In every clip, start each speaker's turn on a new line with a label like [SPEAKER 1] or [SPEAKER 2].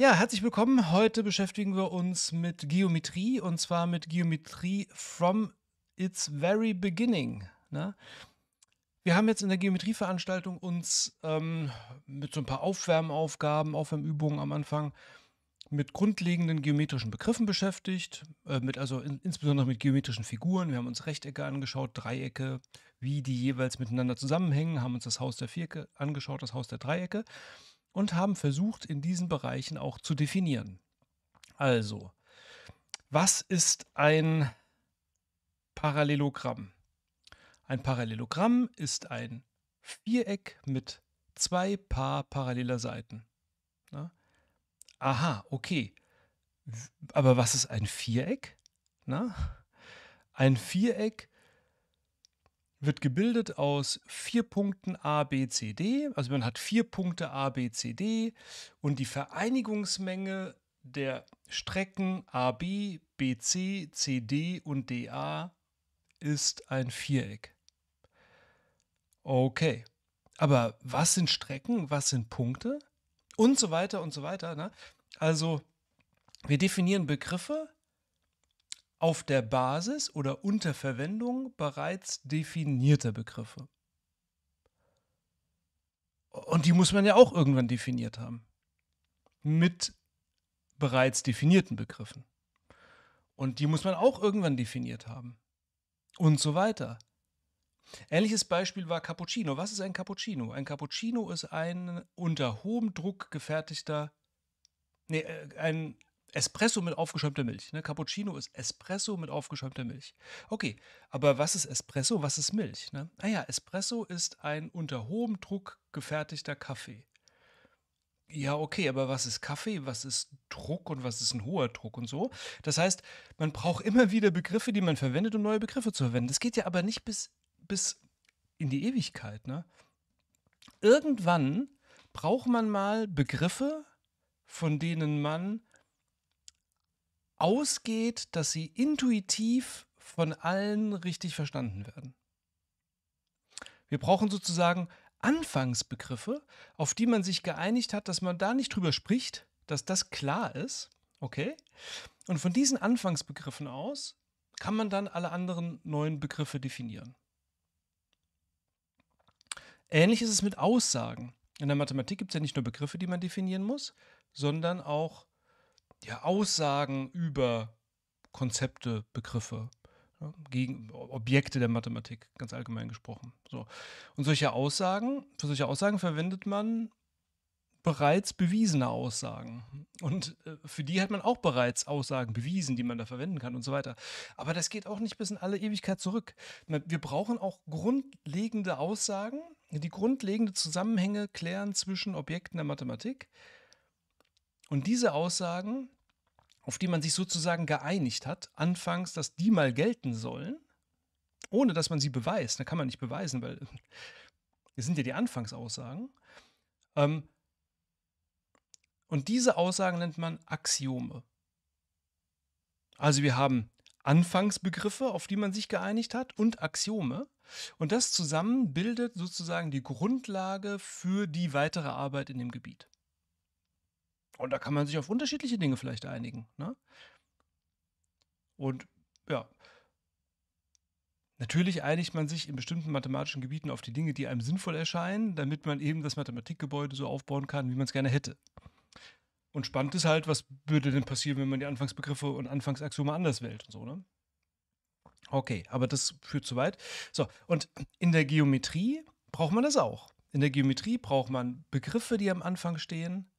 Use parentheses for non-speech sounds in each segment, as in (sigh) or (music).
[SPEAKER 1] Ja, herzlich willkommen. Heute beschäftigen wir uns mit Geometrie und zwar mit Geometrie from its very beginning. Ne? Wir haben jetzt in der Geometrieveranstaltung uns ähm, mit so ein paar Aufwärmaufgaben, Aufwärmübungen am Anfang mit grundlegenden geometrischen Begriffen beschäftigt, äh, mit also in, insbesondere mit geometrischen Figuren. Wir haben uns Rechtecke angeschaut, Dreiecke, wie die jeweils miteinander zusammenhängen, haben uns das Haus der Vierecke angeschaut, das Haus der Dreiecke und haben versucht, in diesen Bereichen auch zu definieren. Also, was ist ein Parallelogramm? Ein Parallelogramm ist ein Viereck mit zwei Paar paralleler Seiten. Na? Ne? Aha, okay. Aber was ist ein Viereck? Na? Ne? Ein Viereck wird gebildet aus vier Punkten A, B, C, D. Also man hat vier Punkte A, B, C, D und die Vereinigungsmenge der Strecken A, B, B, C, C, D und D, A ist ein Viereck. Okay, aber was sind Strecken, was sind Punkte und so weiter und so weiter. Ne? Also wir definieren Begriffe, auf der Basis oder unter Verwendung bereits definierter Begriffe. Und die muss man ja auch irgendwann definiert haben. Mit bereits definierten Begriffen. Und die muss man auch irgendwann definiert haben. Und so weiter. Ähnliches Beispiel war Cappuccino. Was ist ein Cappuccino? Ein Cappuccino ist ein unter hohem Druck gefertigter, nee, äh, ein Espresso mit aufgeschäumter Milch. Ne? Cappuccino ist Espresso mit aufgeschäumter Milch. Okay, aber was ist Espresso? Was ist Milch? Ne? Naja, ah Espresso ist ein unter hohem Druck gefertigter Kaffee. Ja, okay, aber was ist Kaffee? Was ist Druck und was ist ein hoher Druck und so? Das heißt, man braucht immer wieder Begriffe, die man verwendet, um neue Begriffe zu verwenden. Das geht ja aber nicht bis, bis in die Ewigkeit. Ne? Irgendwann braucht man mal Begriffe, von denen man ausgeht, dass sie intuitiv von allen richtig verstanden werden. Wir brauchen sozusagen Anfangsbegriffe, auf die man sich geeinigt hat, dass man da nicht drüber spricht, dass das klar ist, okay? Und von diesen Anfangsbegriffen aus kann man dann alle anderen neuen Begriffe definieren. Ähnlich ist es mit Aussagen. In der Mathematik gibt es ja nicht nur Begriffe, die man definieren muss, sondern auch ja, Aussagen über Konzepte, Begriffe, ja, ne, gegen Objekte der Mathematik, ganz allgemein gesprochen. So. Und solche Aussagen, für solche Aussagen verwendet man bereits bewiesene Aussagen. Und äh, für die hat man auch bereits Aussagen bewiesen, die man da verwenden kann und so weiter. Aber das geht auch nicht bis in alle Ewigkeit zurück. Wir brauchen auch grundlegende Aussagen, die grundlegende Zusammenhänge klären zwischen Objekten der Mathematik und diese Aussagen, auf die man sich sozusagen geeinigt hat, anfangs, dass die mal gelten sollen, ohne dass man sie beweist, da kann man nicht beweisen, weil es (laughs) sind ja die Anfangsaussagen. Ähm, und diese Aussagen nennt man Axiome. Also wir haben Anfangsbegriffe, auf die man sich geeinigt hat, und Axiome. Und das zusammen bildet sozusagen die Grundlage für die weitere Arbeit in dem Gebiet. Und da kann man sich auf unterschiedliche Dinge vielleicht einigen. Ne? Und ja, Natürlich einigt man sich in bestimmten mathematischen Gebieten auf die Dinge, die einem sinnvoll erscheinen, damit man eben das Mathematikgebäude so aufbauen kann, wie man es gerne hätte. Und spannend ist halt, was würde denn passieren, wenn man die Anfangsbegriffe und Anfangsaxiome anders wählt und so, ne? Okay, aber das führt zu weit. So, und in der Geometrie braucht man das auch. In der Geometrie braucht man Begriffe, die am Anfang stehen,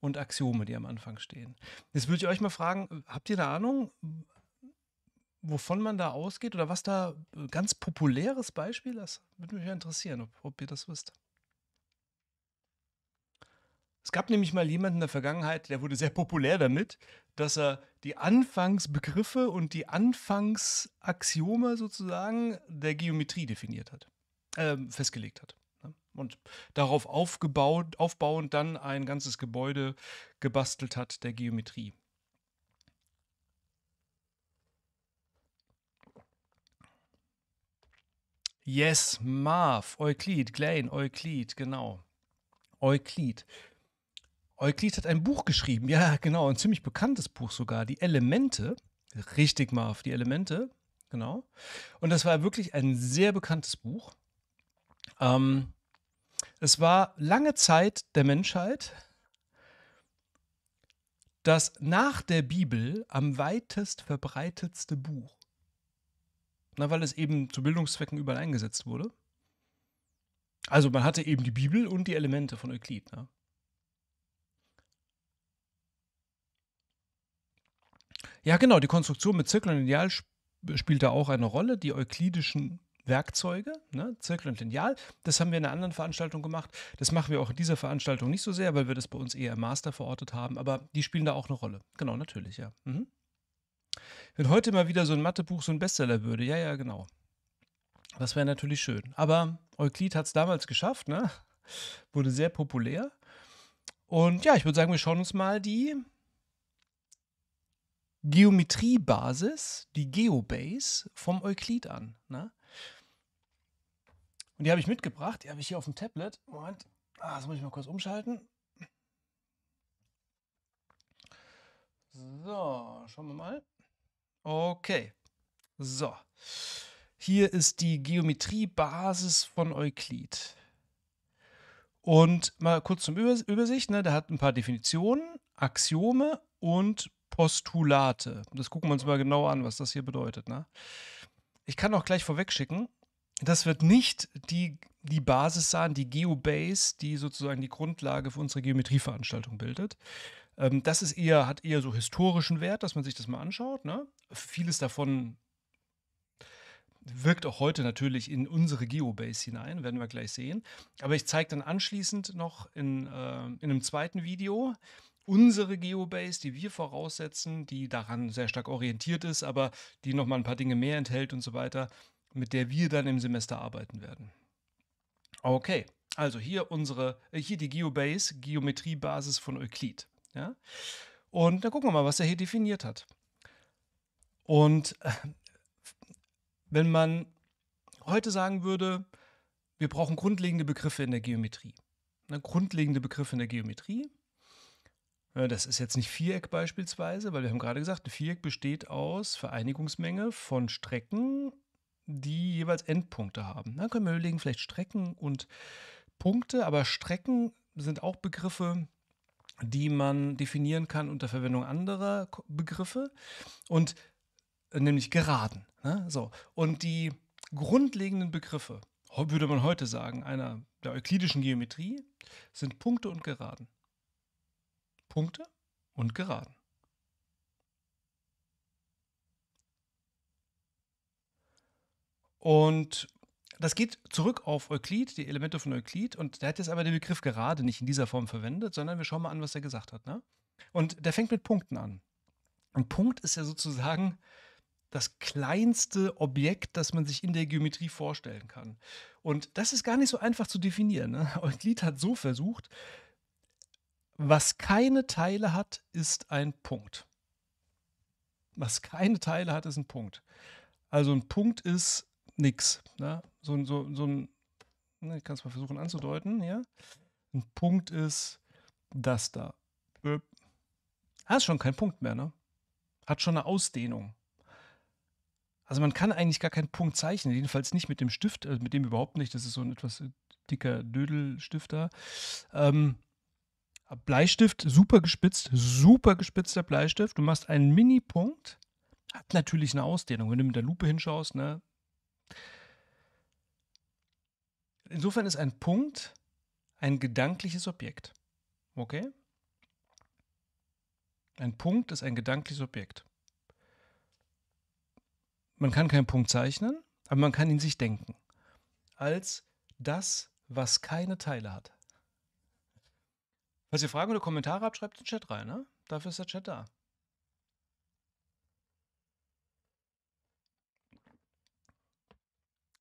[SPEAKER 1] und Axiome, die am Anfang stehen. Jetzt würde ich euch mal fragen, habt ihr eine Ahnung, wovon man da ausgeht oder was da ein ganz populäres Beispiel ist? Würde mich ja interessieren, ob, ob ihr das wisst. Es gab nämlich mal jemanden in der Vergangenheit, der wurde sehr populär damit, dass er die Anfangsbegriffe und die Anfangsaxiome sozusagen der Geometrie definiert hat, äh, festgelegt hat und darauf aufgebaut, aufbauend dann ein ganzes Gebäude gebastelt hat der Geometrie. Yes, Marv, Euklid, Glane, Euklid, genau. Euklid. Euklid hat ein Buch geschrieben, ja, genau, ein ziemlich bekanntes Buch sogar, die Elemente. Richtig, Marv, die Elemente, genau. Und das war wirklich ein sehr bekanntes Buch. Ähm, es war lange Zeit der Menschheit das nach der Bibel am weitest verbreitetste Buch. Na, weil es eben zu Bildungszwecken überall eingesetzt wurde. Also man hatte eben die Bibel und die Elemente von Euklid. Ne? Ja, genau, die Konstruktion mit Zirkel und Ideal sp spielt da auch eine Rolle. Die euklidischen Werkzeuge, ne? Zirkel und Lineal. Das haben wir in einer anderen Veranstaltung gemacht. Das machen wir auch in dieser Veranstaltung nicht so sehr, weil wir das bei uns eher im Master verortet haben, aber die spielen da auch eine Rolle. Genau, natürlich, ja. Mhm. Wenn heute mal wieder so ein Mathebuch so ein Bestseller würde, ja, ja, genau. Das wäre natürlich schön. Aber Euklid hat es damals geschafft, ne? (laughs) Wurde sehr populär. Und ja, ich würde sagen, wir schauen uns mal die Geometriebasis, die Geobase vom Euklid an. Ne? Und die habe ich mitgebracht. Die habe ich hier auf dem Tablet. Moment. Ah, das muss ich mal kurz umschalten. So, schauen wir mal. Okay. So. Hier ist die Geometriebasis von Euklid. Und mal kurz zum Über Übersicht, ne? der hat ein paar Definitionen, Axiome und Postulate. Das gucken wir uns mal genau an, was das hier bedeutet. Ne? Ich kann auch gleich vorweg schicken, das wird nicht die, die Basis sein, die Geobase, die sozusagen die Grundlage für unsere Geometrieveranstaltung bildet. Ähm, das ist eher, hat eher so historischen Wert, dass man sich das mal anschaut. Ne? Vieles davon wirkt auch heute natürlich in unsere Geobase hinein, werden wir gleich sehen. Aber ich zeige dann anschließend noch in, äh, in einem zweiten Video unsere Geobase, die wir voraussetzen, die daran sehr stark orientiert ist, aber die nochmal ein paar Dinge mehr enthält und so weiter mit der wir dann im Semester arbeiten werden. Okay, also hier unsere, äh, hier die Geobase, Geometriebasis von Euklid. Ja? Und dann gucken wir mal, was er hier definiert hat. Und äh, wenn man heute sagen würde, wir brauchen grundlegende Begriffe in der Geometrie. Ne, grundlegende Begriffe in der Geometrie. Äh, das ist jetzt nicht Viereck beispielsweise, weil wir haben gerade gesagt, ein Viereck besteht aus Vereinigungsmenge von Strecken die jeweils Endpunkte haben. Dann können wir überlegen, vielleicht Strecken und Punkte, aber Strecken sind auch Begriffe, die man definieren kann unter Verwendung anderer Begriffe und äh, nämlich geraden. Ne? So. Und die grundlegenden Begriffe, würde man heute sagen, einer der euklidischen Geometrie, sind Punkte und Geraden. Punkte und Geraden. Und das geht zurück auf Euklid, die Elemente von Euklid. Und der hat jetzt aber den Begriff gerade nicht in dieser Form verwendet, sondern wir schauen mal an, was er gesagt hat. Ne? Und der fängt mit Punkten an. Ein Punkt ist ja sozusagen das kleinste Objekt, das man sich in der Geometrie vorstellen kann. Und das ist gar nicht so einfach zu definieren. Ne? (laughs) Euklid hat so versucht, was keine Teile hat, ist ein Punkt. Was keine Teile hat, ist ein Punkt. Also ein Punkt ist nix. Ne? So, so, so ein, ne, ich kann es mal versuchen anzudeuten hier. Ein Punkt ist das da. Ah, ist schon kein Punkt mehr, ne? Hat schon eine Ausdehnung. Also man kann eigentlich gar keinen Punkt zeichnen, jedenfalls nicht mit dem Stift, also mit dem überhaupt nicht. Das ist so ein etwas äh, dicker Dödelstifter. Ähm, Bleistift, super gespitzt, super gespitzter Bleistift. Du machst einen Mini-Punkt, hat natürlich eine Ausdehnung. Wenn du mit der Lupe hinschaust, ne, Insofern ist ein Punkt ein gedankliches Objekt. Okay? Ein Punkt ist ein gedankliches Objekt. Man kann keinen Punkt zeichnen, aber man kann ihn sich denken. Als das, was keine Teile hat. Falls ihr Fragen oder Kommentare habt, schreibt in den Chat rein. Ne? Dafür ist der Chat da.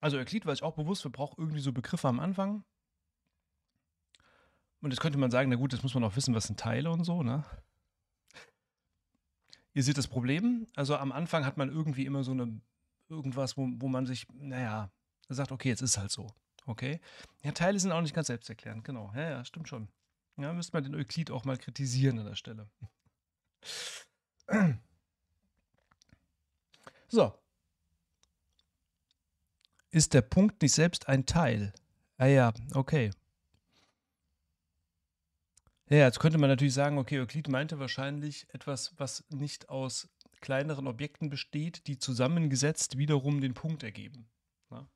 [SPEAKER 1] Also Euklid war ich auch bewusst, wir brauchen irgendwie so Begriffe am Anfang. Und jetzt könnte man sagen, na gut, das muss man auch wissen, was sind Teile und so, ne? Ihr seht das Problem. Also am Anfang hat man irgendwie immer so eine irgendwas, wo, wo man sich, naja, sagt, okay, jetzt ist halt so. Okay? Ja, Teile sind auch nicht ganz selbsterklärend, genau. Ja, ja, stimmt schon. Ja, müsste man den Euklid auch mal kritisieren an der Stelle. (clears throat) So, ist der Punkt nicht selbst ein Teil? Ah ja, okay. Ja, jetzt könnte man natürlich sagen, okay, Euklid meinte wahrscheinlich etwas, was nicht aus kleineren Objekten besteht, die zusammengesetzt wiederum den Punkt ergeben. Ja? Ne?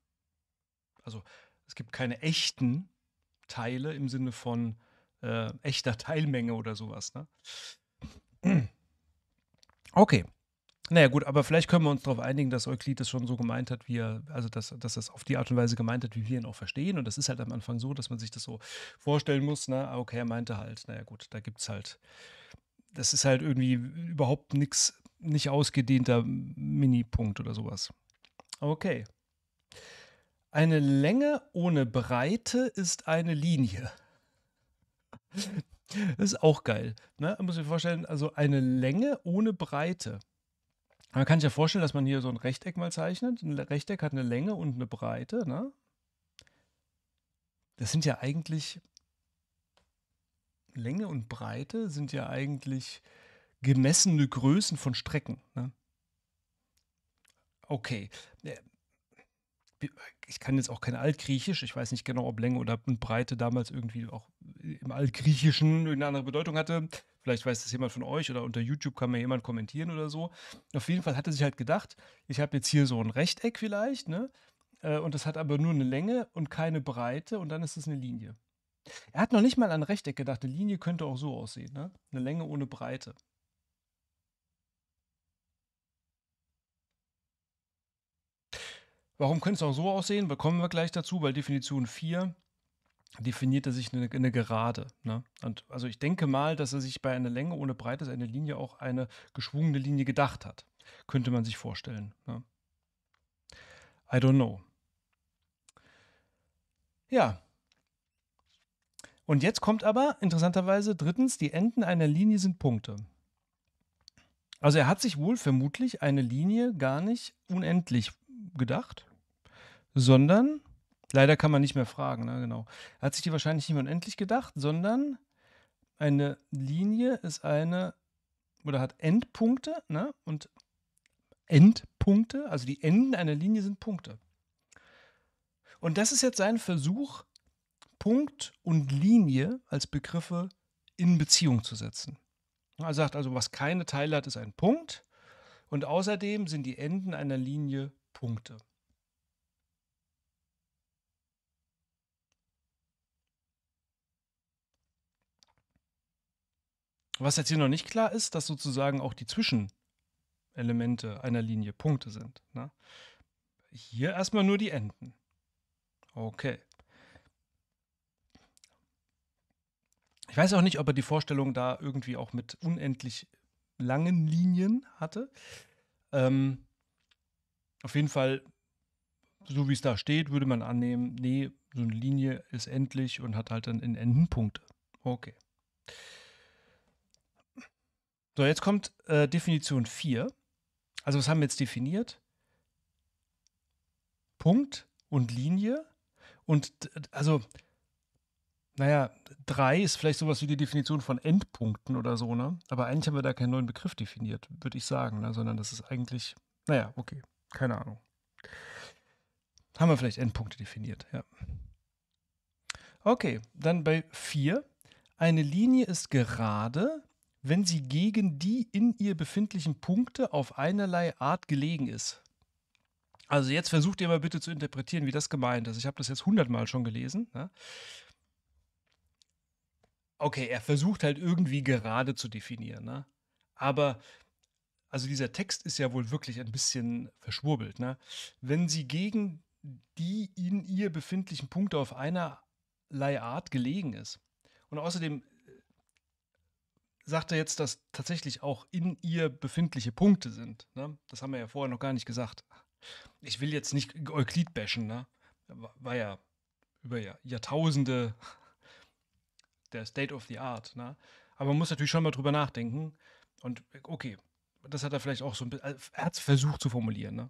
[SPEAKER 1] Also es gibt keine echten Teile im Sinne von äh, echter Teilmenge oder sowas. Ne? (clears throat) Okay, naja, gut, aber vielleicht können wir uns darauf einigen, dass Euklid das schon so gemeint hat, wie er, also dass, dass das auf die Art und Weise gemeint hat, wie wir ihn auch verstehen. Und das ist halt am Anfang so, dass man sich das so vorstellen muss, na, ne? ah, okay, er meinte halt, naja, gut, da gibt es halt, das ist halt irgendwie überhaupt nichts, nicht ausgedehnter Minipunkt oder sowas. Okay. Eine Länge ohne Breite ist eine Linie. (laughs) Das ist auch geil. Ne? Muss sich vorstellen, also eine Länge ohne Breite. Man kann sich ja vorstellen, dass man hier so ein Rechteck mal zeichnet. Ein Rechteck hat eine Länge und eine Breite. Ne? Das sind ja eigentlich Länge und Breite sind ja eigentlich gemessene Größen von Strecken. Ne? Okay. Äh, ich kann jetzt auch kein Altgriechisch. Ich weiß nicht genau, ob Länge oder Breite damals irgendwie auch im Altgriechischen eine andere Bedeutung hatte. Vielleicht weiß das jemand von euch oder unter YouTube kann mir jemand kommentieren oder so. Auf jeden Fall hat er sich halt gedacht, ich habe jetzt hier so ein Rechteck vielleicht, ne? Äh, und das hat aber nur eine Länge und keine Breite und dann ist es eine Linie. Er hat noch nicht mal an Rechteck gedacht. Eine Linie könnte auch so aussehen, ne? Eine Länge ohne Breite. Warum könnte es auch so aussehen? Bekommen wir gleich dazu, weil Definition 4 definiert er sich eine, eine Gerade. Ne? Und also ich denke mal, dass er sich bei einer Länge ohne Breite, eine Linie, auch eine geschwungene Linie gedacht hat. Könnte man sich vorstellen. Ne? I don't know. Ja. Und jetzt kommt aber interessanterweise drittens, die Enden einer Linie sind Punkte. Also er hat sich wohl vermutlich eine Linie gar nicht unendlich gedacht, sondern Leider kann man nicht mehr fragen, ne? genau. Hat sich die wahrscheinlich nicht mehr unendlich gedacht, sondern eine Linie ist eine oder hat Endpunkte ne? und Endpunkte, also die Enden einer Linie sind Punkte. Und das ist jetzt sein Versuch, Punkt und Linie als Begriffe in Beziehung zu setzen. Er sagt also, was keine Teile hat, ist ein Punkt. Und außerdem sind die Enden einer Linie Punkte. Was jetzt hier noch nicht klar ist, dass sozusagen auch die Zwischenelemente einer Linie Punkte sind. Ne? Hier erstmal nur die Enden. Okay. Ich weiß auch nicht, ob er die Vorstellung da irgendwie auch mit unendlich langen Linien hatte. Ähm, auf jeden Fall, so wie es da steht, würde man annehmen, nee, so eine Linie ist endlich und hat halt dann in Enden Punkte. Okay. So, jetzt kommt äh, Definition 4. Also was haben wir jetzt definiert? Punkt und Linie. Und also, naja, 3 ist vielleicht sowas wie die Definition von Endpunkten oder so, ne? Aber eigentlich haben wir da keinen neuen Begriff definiert, würde ich sagen, ne? sondern das ist eigentlich, naja, okay, keine Ahnung. Haben wir vielleicht Endpunkte definiert, ja. Okay, dann bei 4. Eine Linie ist gerade, wenn sie gegen die in ihr befindlichen Punkte auf einerlei Art gelegen ist. Also jetzt versucht ihr mal bitte zu interpretieren, wie das gemeint ist. Ich habe das jetzt hundertmal schon gelesen. Ne? Okay, er versucht halt irgendwie gerade zu definieren. Ne? Aber also dieser Text ist ja wohl wirklich ein bisschen verschwurbelt. Ne? Wenn sie gegen die in ihr befindlichen Punkte auf einerlei Art gelegen ist. Und außerdem sagt er jetzt, dass tatsächlich auch in ihr befindliche Punkte sind. Ne? Das haben wir ja vorher noch gar nicht gesagt. Ich will jetzt nicht Euklid bashen, ne? war ja über Jahrtausende (laughs) der State of the Art. Ne? Aber man muss natürlich schon mal drüber nachdenken. Und okay, das hat er vielleicht auch so ein bisschen, äh, er hat es versucht zu formulieren. Ne?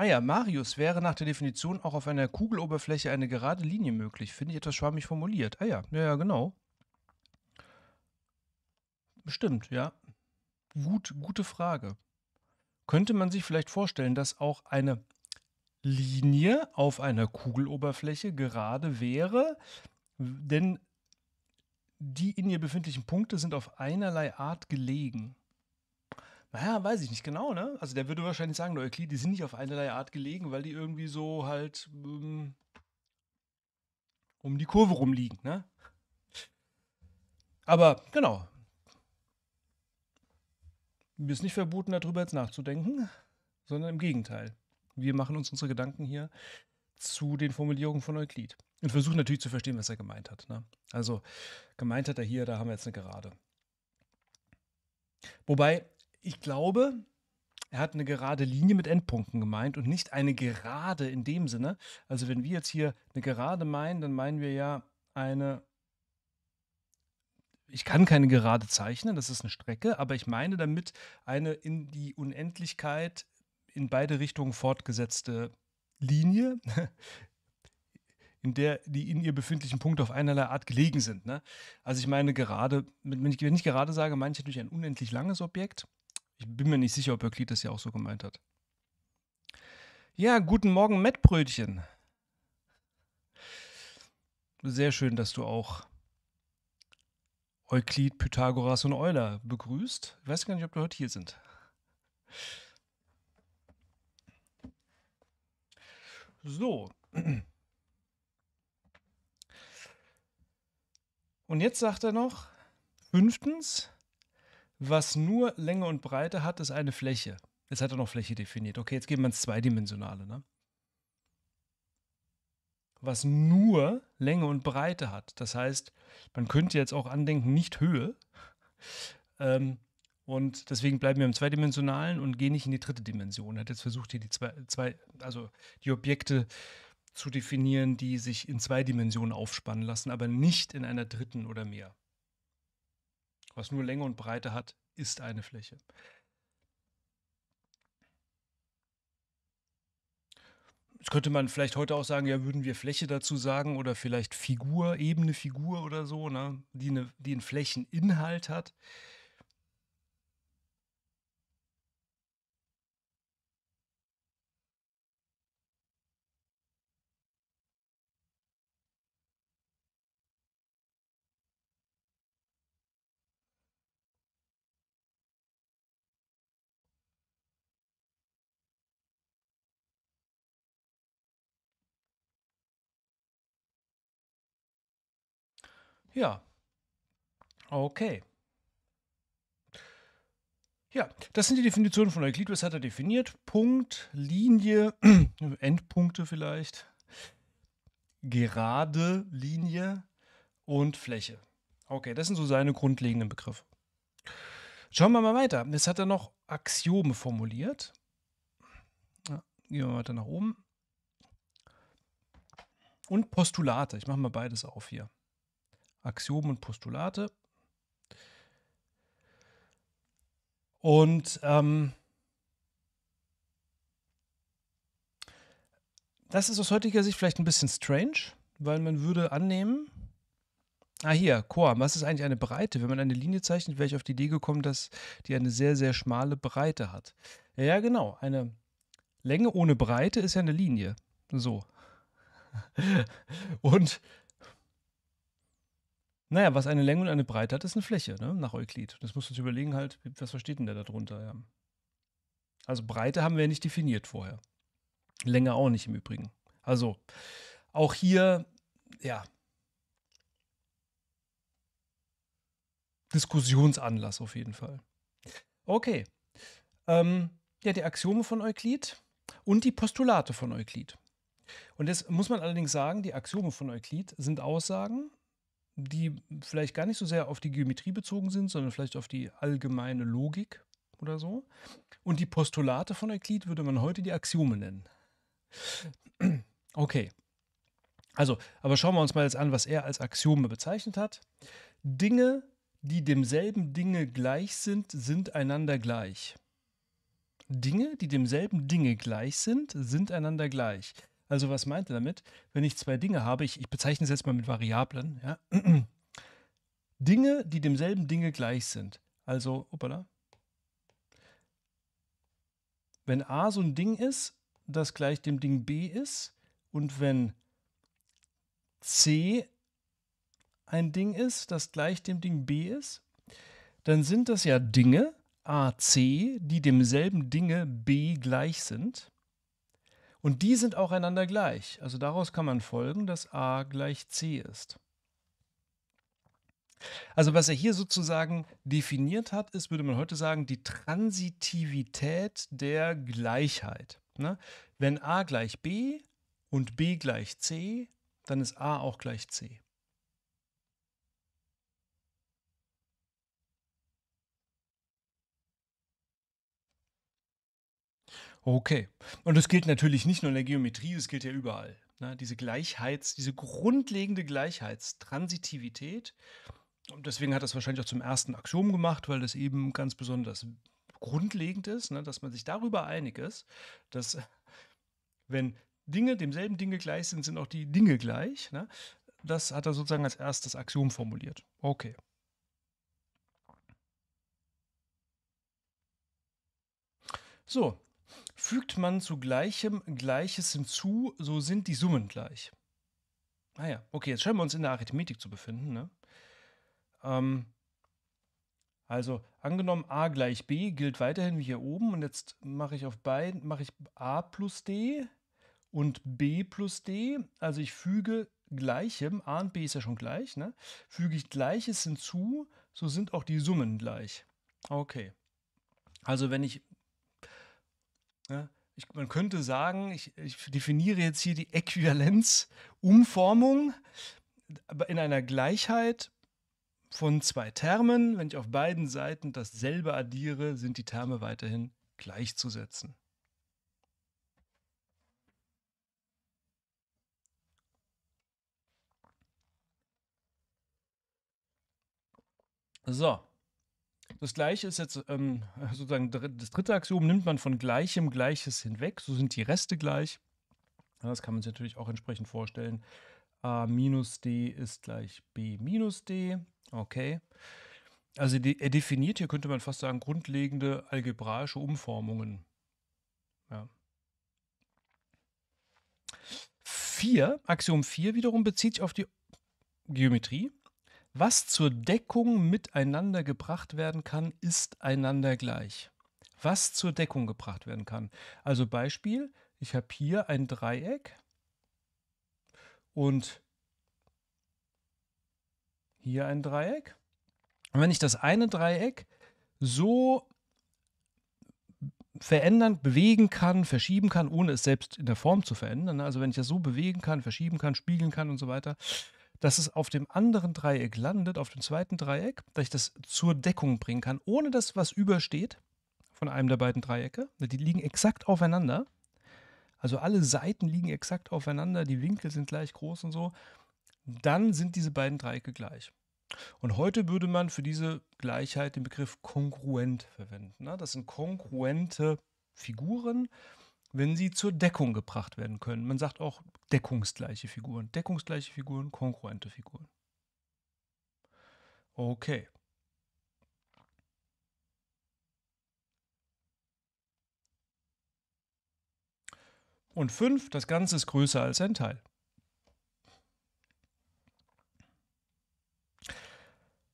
[SPEAKER 1] Ah ja, Marius wäre nach der Definition auch auf einer Kugeloberfläche eine gerade Linie möglich. Finde ich etwas schwammig formuliert. Ah ja, ja, ja, genau. Stimmt, ja. Gut, gute Frage. Könnte man sich vielleicht vorstellen, dass auch eine Linie auf einer Kugeloberfläche gerade wäre? Denn die in ihr befindlichen Punkte sind auf einerlei Art gelegen. Naja, weiß ich nicht genau, ne? Also der würde wahrscheinlich sagen, die Euklid, die sind nicht auf einerlei Art gelegen, weil die irgendwie so halt ähm, um die Kurve rumliegen, ne? Aber genau. Mir ist nicht verboten, darüber jetzt nachzudenken, sondern im Gegenteil. Wir machen uns unsere Gedanken hier zu den Formulierungen von Euklid und versuchen natürlich zu verstehen, was er gemeint hat. Ne? Also gemeint hat er hier, da haben wir jetzt eine Gerade. Wobei ich glaube, er hat eine gerade Linie mit Endpunkten gemeint und nicht eine Gerade in dem Sinne. Also wenn wir jetzt hier eine Gerade meinen, dann meinen wir ja eine. Ich kann keine Gerade zeichnen, das ist eine Strecke, aber ich meine damit eine in die Unendlichkeit in beide Richtungen fortgesetzte Linie, (laughs) in der die in ihr befindlichen Punkte auf einerlei Art gelegen sind. Ne? Also ich meine gerade, wenn ich, wenn ich gerade sage, meine ich natürlich ein unendlich langes Objekt ich bin mir nicht sicher, ob Euklid das ja auch so gemeint hat. Ja, guten Morgen, Mettbrötchen. Sehr schön, dass du auch Euklid, Pythagoras und Euler begrüßt. Ich weiß gar nicht, ob die heute hier sind. So. Und jetzt sagt er noch, fünftens, was nur Länge und Breite hat, ist eine Fläche. Jetzt hat er noch Fläche definiert. Okay, jetzt gehen wir ins Zweidimensionale. Ne? Was nur Länge und Breite hat. Das heißt, man könnte jetzt auch andenken, nicht Höhe. Ähm, und deswegen bleiben wir im Zweidimensionalen und gehen nicht in die dritte Dimension. Er hat jetzt versucht, hier die zwei, zwei, also die Objekte zu definieren, die sich in zwei Dimensionen aufspannen lassen, aber nicht in einer dritten oder mehr was nur Länge und Breite hat, ist eine Fläche. Jetzt könnte man vielleicht heute auch sagen, ja, würden wir Fläche dazu sagen oder vielleicht Figur, ebene Figur oder so, ne? die, eine, die einen Flächeninhalt hat. Ja. Okay. Ja, das sind die Definitionen von Euclid. Was hat er definiert. Punkt, Linie, (clears throat) Endpunkte vielleicht, gerade Linie und Fläche. Okay, das sind so seine grundlegenden Begriffe. Schauen wir mal weiter. Jetzt hat er noch Axiome formuliert. Ja, gehen wir weiter nach oben. Und Postulate. Ich mache mal beides auf hier. Axiomen und Postulate. Und ähm, das ist aus heutiger Sicht vielleicht ein bisschen strange, weil man würde annehmen, Ah, hier, Quorum. Was ist eigentlich eine Breite? Wenn man eine Linie zeichnet, wäre ich auf die Idee gekommen, dass die eine sehr, sehr schmale Breite hat. Ja, ja genau. Eine Länge ohne Breite ist ja eine Linie. So. (laughs) Und naja, was eine Länge und eine Breite hat, ist eine Fläche, ne? nach Euklid. Das muss uns überlegen, halt, was versteht denn der darunter? Ja. Also Breite haben wir ja nicht definiert vorher. Länge auch nicht im Übrigen. Also auch hier, ja, Diskussionsanlass auf jeden Fall. Okay. Ähm, ja, die Axiome von Euklid und die Postulate von Euklid. Und jetzt muss man allerdings sagen, die Axiome von Euklid sind Aussagen, die vielleicht gar nicht so sehr auf die Geometrie bezogen sind, sondern vielleicht auf die allgemeine Logik oder so. Und die Postulate von Euklid würde man heute die Axiome nennen. Okay. Also, aber schauen wir uns mal jetzt an, was er als Axiome bezeichnet hat. Dinge, die demselben Dinge gleich sind, sind einander gleich. Dinge, die demselben Dinge gleich sind, sind einander gleich. Also was meint er damit? Wenn ich zwei Dinge habe, ich, ich bezeichne es jetzt mal mit Variablen, ja? (clears throat) Dinge, die demselben Dinge gleich sind. Also, opala. Wenn A so ein Ding ist, das gleich dem Ding B ist und wenn C ein Ding ist, das gleich dem Ding B ist, dann sind das ja Dinge, AC, die demselben Dinge B gleich sind. Und die sind auch einander gleich. Also daraus kann man folgen, dass a gleich c ist. Also was er hier sozusagen definiert hat, ist, würde man heute sagen, die Transitivität der Gleichheit. Ne? Wenn a gleich b und b gleich c, dann ist a auch gleich c. Okay. Und das gilt natürlich nicht nur in der Geometrie, das gilt ja überall. Ne? Diese Gleichheits, diese grundlegende Gleichheitstransitivität. Und deswegen hat das wahrscheinlich auch zum ersten Axiom gemacht, weil das eben ganz besonders grundlegend ist, ne? dass man sich darüber einig ist, dass wenn Dinge demselben Dinge gleich sind, sind auch die Dinge gleich. Ne? Das hat er sozusagen als erstes Axiom formuliert. Okay. So, Fügt man zu gleichem Gleiches hinzu, so sind die Summen gleich. Naja, ah okay, jetzt scheinen wir uns in der Arithmetik zu befinden. Ne? Ähm, also angenommen a gleich b gilt weiterhin wie hier oben und jetzt mache ich auf beiden, mache ich a plus d und b plus d. Also ich füge gleichem, a und b ist ja schon gleich, ne? füge ich gleiches hinzu, so sind auch die Summen gleich. Okay. Also wenn ich Ne? Ich, man könnte sagen, ich, ich definiere jetzt hier die Äquivalenzumformung in einer Gleichheit von zwei Termen. Wenn ich auf beiden Seiten dasselbe addiere, sind die Terme weiterhin gleichzusetzen. So. Das gleiche ist jetzt ähm, sozusagen das dritte Axiom, nimmt man von gleichem Gleiches hinweg, so sind die Reste gleich. das kann man sich natürlich auch entsprechend vorstellen. a minus d ist gleich b minus d. Okay. Also die, er definiert hier, könnte man fast sagen, grundlegende algebraische Umformungen. Ja. 4, Axiom 4 wiederum bezieht sich auf die Geometrie. Was zur Deckung miteinander gebracht werden kann, ist einander gleich. Was zur Deckung gebracht werden kann. Also Beispiel, ich habe hier ein Dreieck und hier ein Dreieck. Und wenn ich das eine Dreieck so verändern, bewegen kann, verschieben kann, ohne es selbst in der Form zu verändern, ne? also wenn ich das so bewegen kann, verschieben kann, spiegeln kann und so weiter, dass es auf dem anderen Dreieck landet, auf dem zweiten Dreieck, dass ich das zur Deckung bringen kann, ohne dass was übersteht von einem der beiden Dreiecke. Die liegen exakt aufeinander. Also alle Seiten liegen exakt aufeinander, die Winkel sind gleich groß und so. Dann sind diese beiden Dreiecke gleich. Und heute würde man für diese Gleichheit den Begriff kongruent verwenden. Ne? Das sind kongruente Figuren, wenn sie zur Deckung gebracht werden können. Man sagt auch deckungsgleiche Figuren. Deckungsgleiche Figuren, kongruente Figuren. Okay. Und 5, das Ganze ist größer als ein Teil.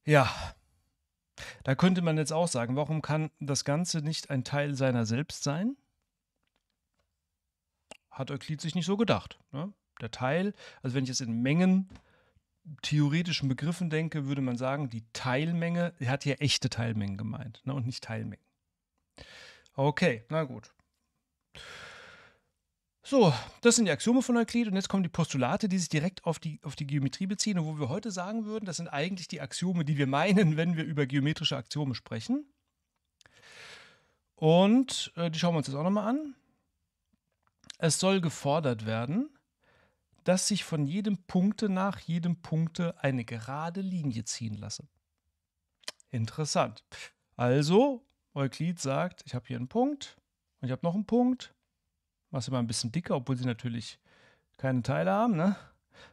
[SPEAKER 1] Ja, da könnte man jetzt auch sagen, warum kann das Ganze nicht ein Teil seiner selbst sein? hat Euklid sich nicht so gedacht. Ne? Der Teil, also wenn ich jetzt in Mengen theoretischen Begriffen denke, würde man sagen, die Teilmenge, er hat hier echte Teilmengen gemeint ne? und nicht Teilmengen. Okay, na gut. So, das sind die Axiome von Euklid und jetzt kommen die Postulate, die sich direkt auf die, auf die Geometrie beziehen und wo wir heute sagen würden, das sind eigentlich die Axiome, die wir meinen, wenn wir über geometrische Axiome sprechen. Und äh, die schauen wir uns jetzt auch nochmal an. Es soll gefordert werden, dass sich von jedem Punkte nach jedem Punkte eine gerade Linie ziehen lasse. Interessant. Also, Euklid sagt, ich habe hier einen Punkt und ich habe noch einen Punkt. Mach's immer ein bisschen dicker, obwohl sie natürlich keine Teile haben. Ne?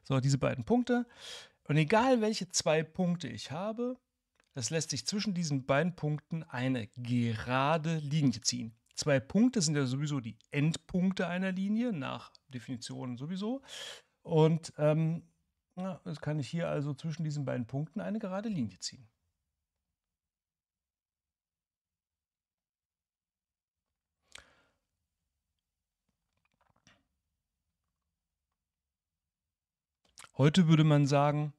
[SPEAKER 1] So, diese beiden Punkte. Und egal welche zwei Punkte ich habe, es lässt sich zwischen diesen beiden Punkten eine gerade Linie ziehen. Zwei Punkte sind ja sowieso die Endpunkte einer Linie, nach Definition sowieso. Und ähm, na, jetzt kann ich hier also zwischen diesen beiden Punkten eine gerade Linie ziehen. Heute würde man sagen,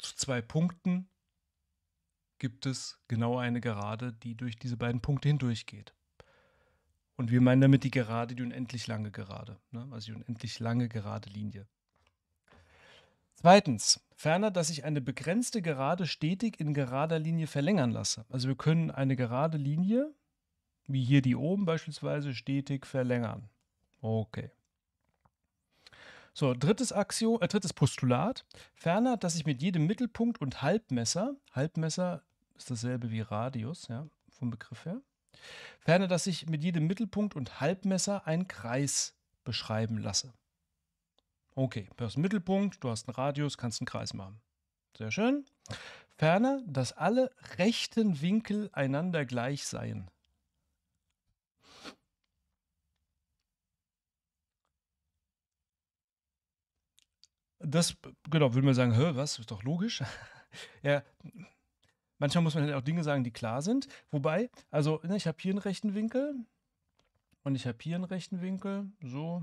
[SPEAKER 1] zu zwei Punkten gibt es genau eine Gerade, die durch diese beiden Punkte hindurchgeht. Und wir meinen damit die Gerade, die unendlich lange Gerade, ne? also die unendlich lange gerade Linie. Zweitens, ferner, dass ich eine begrenzte Gerade stetig in gerader Linie verlängern lasse. Also wir können eine gerade Linie, wie hier die oben beispielsweise, stetig verlängern. Okay. So, drittes, Axiom, äh, drittes Postulat. Ferner, dass ich mit jedem Mittelpunkt und Halbmesser, Halbmesser ist dasselbe wie Radius, ja, vom Begriff her. Ferner, dass ich mit jedem Mittelpunkt und Halbmesser einen Kreis beschreiben lasse. Okay, du hast einen Mittelpunkt, du hast einen Radius, kannst einen Kreis machen. Sehr schön. Ferner, dass alle rechten Winkel einander gleich seien. Das, genau, würde man sagen, hör, was, ist doch logisch. (laughs) ja, Manchmal muss man halt auch Dinge sagen, die klar sind. Wobei, also ne, ich habe hier einen rechten Winkel und ich habe hier einen rechten Winkel, so.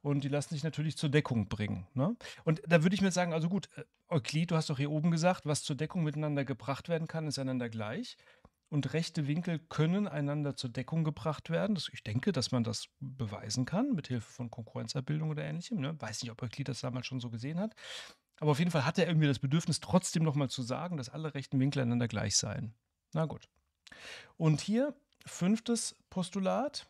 [SPEAKER 1] Und die lassen sich natürlich zur Deckung bringen. Ne? Und da würde ich mir sagen, also gut, äh, Euklid, du hast doch hier oben gesagt, was zur Deckung miteinander gebracht werden kann, ist einander gleich. Und rechte Winkel können einander zur Deckung gebracht werden. Ich denke, dass man das beweisen kann, mit Hilfe von Konkurrenzabbildung oder ähnlichem. Ne? Weiß nicht, ob Euklid das damals schon so gesehen hat. Aber auf jeden Fall hat er irgendwie das Bedürfnis, trotzdem nochmal zu sagen, dass alle rechten Winkel einander gleich seien. Na gut. Und hier fünftes Postulat.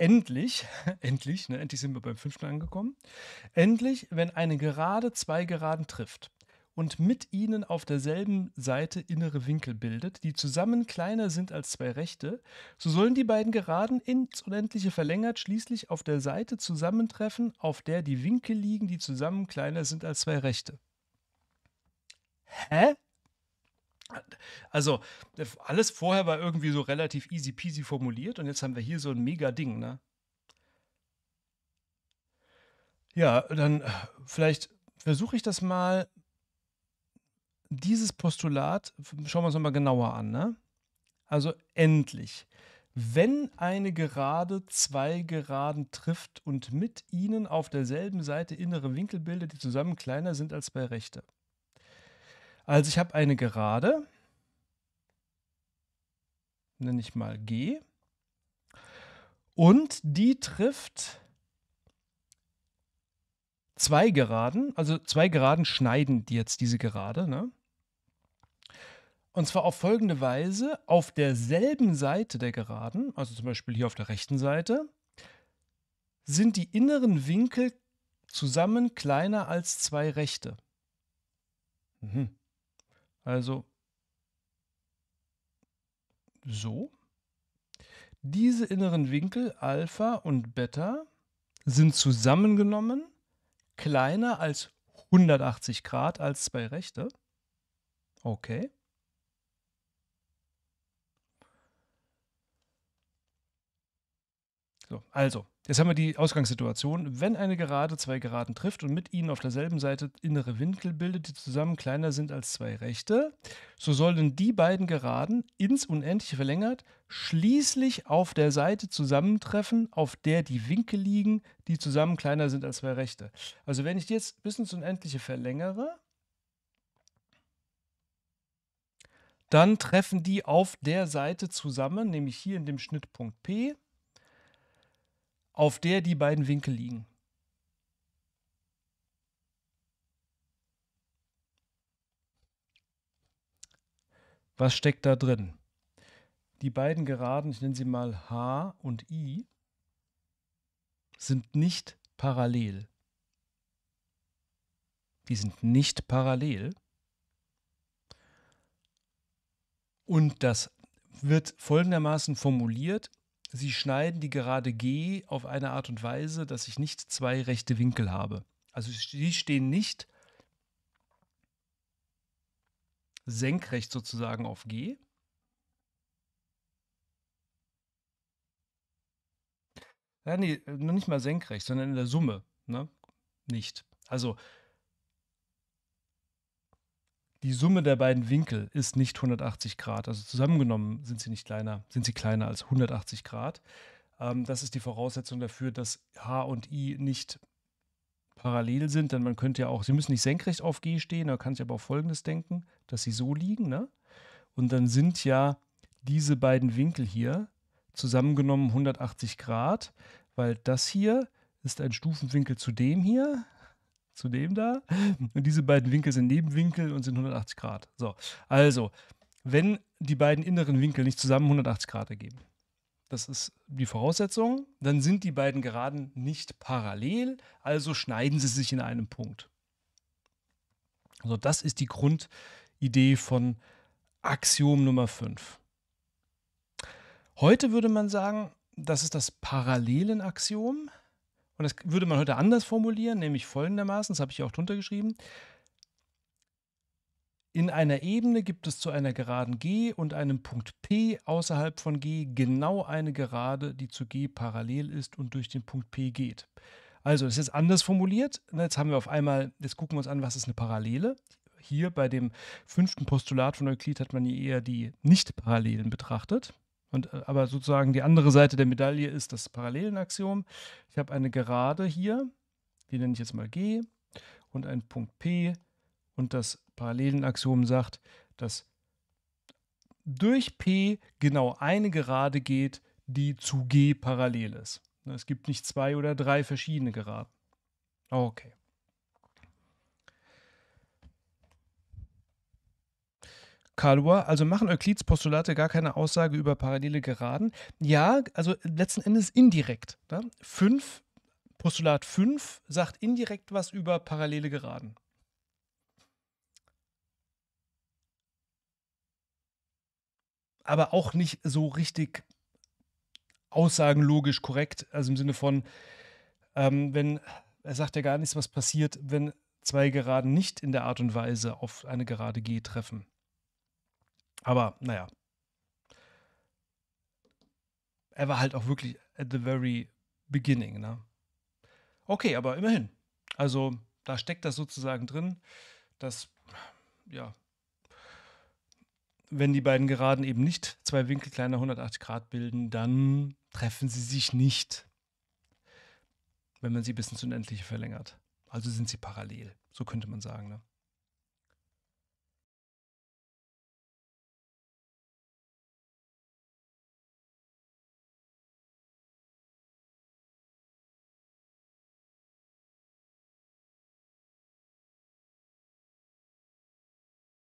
[SPEAKER 1] Endlich, (laughs) endlich, ne, endlich sind wir beim fünften angekommen. Endlich, wenn eine Gerade zwei Geraden trifft, und mit ihnen auf derselben Seite innere Winkel bildet, die zusammen kleiner sind als zwei rechte, so sollen die beiden Geraden ins Unendliche verlängert schließlich auf der Seite zusammentreffen, auf der die Winkel liegen, die zusammen kleiner sind als zwei rechte. Hä? Also, alles vorher war irgendwie so relativ easy peasy formuliert und jetzt haben wir hier so ein mega Ding, ne? Ja, dann äh, vielleicht versuche ich das mal dieses Postulat schauen wir uns nochmal genauer an. Ne? Also endlich. Wenn eine Gerade zwei Geraden trifft und mit ihnen auf derselben Seite innere Winkel bildet, die zusammen kleiner sind als bei Rechte. Also ich habe eine Gerade, nenne ich mal G, und die trifft zwei Geraden, also zwei Geraden schneiden die jetzt diese Gerade, ne? Und zwar auf folgende Weise: Auf derselben Seite der Geraden, also zum Beispiel hier auf der rechten Seite, sind die inneren Winkel zusammen kleiner als zwei rechte. Mhm. Also so. Diese inneren Winkel Alpha und Beta sind zusammengenommen kleiner als 180 Grad als zwei rechte. Okay. So, also, jetzt haben wir die Ausgangssituation. Wenn eine Gerade zwei Geraden trifft und mit ihnen auf derselben Seite innere Winkel bildet, die zusammen kleiner sind als zwei rechte, so sollen die beiden Geraden ins Unendliche verlängert schließlich auf der Seite zusammentreffen, auf der die Winkel liegen, die zusammen kleiner sind als zwei rechte. Also, wenn ich jetzt bis ins Unendliche verlängere, dann treffen die auf der Seite zusammen, nämlich hier in dem Schnittpunkt P auf der die beiden Winkel liegen. Was steckt da drin? Die beiden Geraden, ich nenne sie mal H und I, sind nicht parallel. Die sind nicht parallel. Und das wird folgendermaßen formuliert sie schneiden die gerade G auf eine Art und Weise, dass ich nicht zwei rechte Winkel habe. Also sie stehen nicht senkrecht sozusagen auf G. Ja, nee, nicht mal senkrecht, sondern in der Summe, ne? Nicht. Also die Summe der beiden Winkel ist nicht 180 Grad. Also zusammengenommen sind sie nicht kleiner, sind sie kleiner als 180 Grad. Ähm, das ist die Voraussetzung dafür, dass H und I nicht parallel sind, denn man könnte ja auch, sie müssen nicht senkrecht auf G stehen, da kann ich aber auch folgendes denken, dass sie so liegen, ne? Und dann sind ja diese beiden Winkel hier zusammengenommen 180 Grad, weil das hier ist ein Stufenwinkel zu dem hier, zu dem da. Und diese beiden Winkel sind Nebenwinkel und sind 180 Grad. So, also, wenn die beiden inneren Winkel nicht zusammen 180 Grad ergeben, das ist die Voraussetzung, dann sind die beiden Geraden nicht parallel, also schneiden sie sich in einem Punkt. So, das ist die Grundidee von Axiom Nummer 5. Heute würde man sagen, das ist das Parallelen-Axiom. Und das würde man heute anders formulieren, nämlich folgendermaßen, das habe ich auch drunter geschrieben. In einer Ebene gibt es zu einer geraden G und einem Punkt P außerhalb von G genau eine Gerade, die zu G parallel ist und durch den Punkt P geht. Also, das ist jetzt anders formuliert. Jetzt haben wir auf einmal, jetzt gucken wir uns an, was ist eine Parallele. Hier bei dem fünften Postulat von Euklid hat man eher die nicht-Parallelen betrachtet. Und, äh, aber sozusagen die andere Seite der Medaille ist das Parallelenaxiom. Ich habe eine Gerade hier, die nenne ich jetzt mal G, und einen Punkt P. Und das Parallelenaxiom sagt, dass durch P genau eine Gerade geht, die zu G parallel ist. Es gibt nicht zwei oder drei verschiedene Geraden. Okay. Karlua, also machen Euklids Postulate gar keine Aussage über parallele Geraden? Ja, also letzten Endes indirekt. Ne? Fünf, Postulat 5 sagt indirekt was über parallele Geraden. Aber auch nicht so richtig aussagenlogisch korrekt. Also im Sinne von, ähm, wenn, er sagt ja gar nichts, was passiert, wenn zwei Geraden nicht in der Art und Weise auf eine gerade G treffen. Aber naja. Er war halt auch wirklich at the very beginning. Ne? Okay, aber immerhin. Also da steckt das sozusagen drin, dass, ja, wenn die beiden Geraden eben nicht zwei Winkel kleiner 180 Grad bilden, dann treffen sie sich nicht, wenn man sie bis ins Unendliche verlängert. Also sind sie parallel, so könnte man sagen. Ne?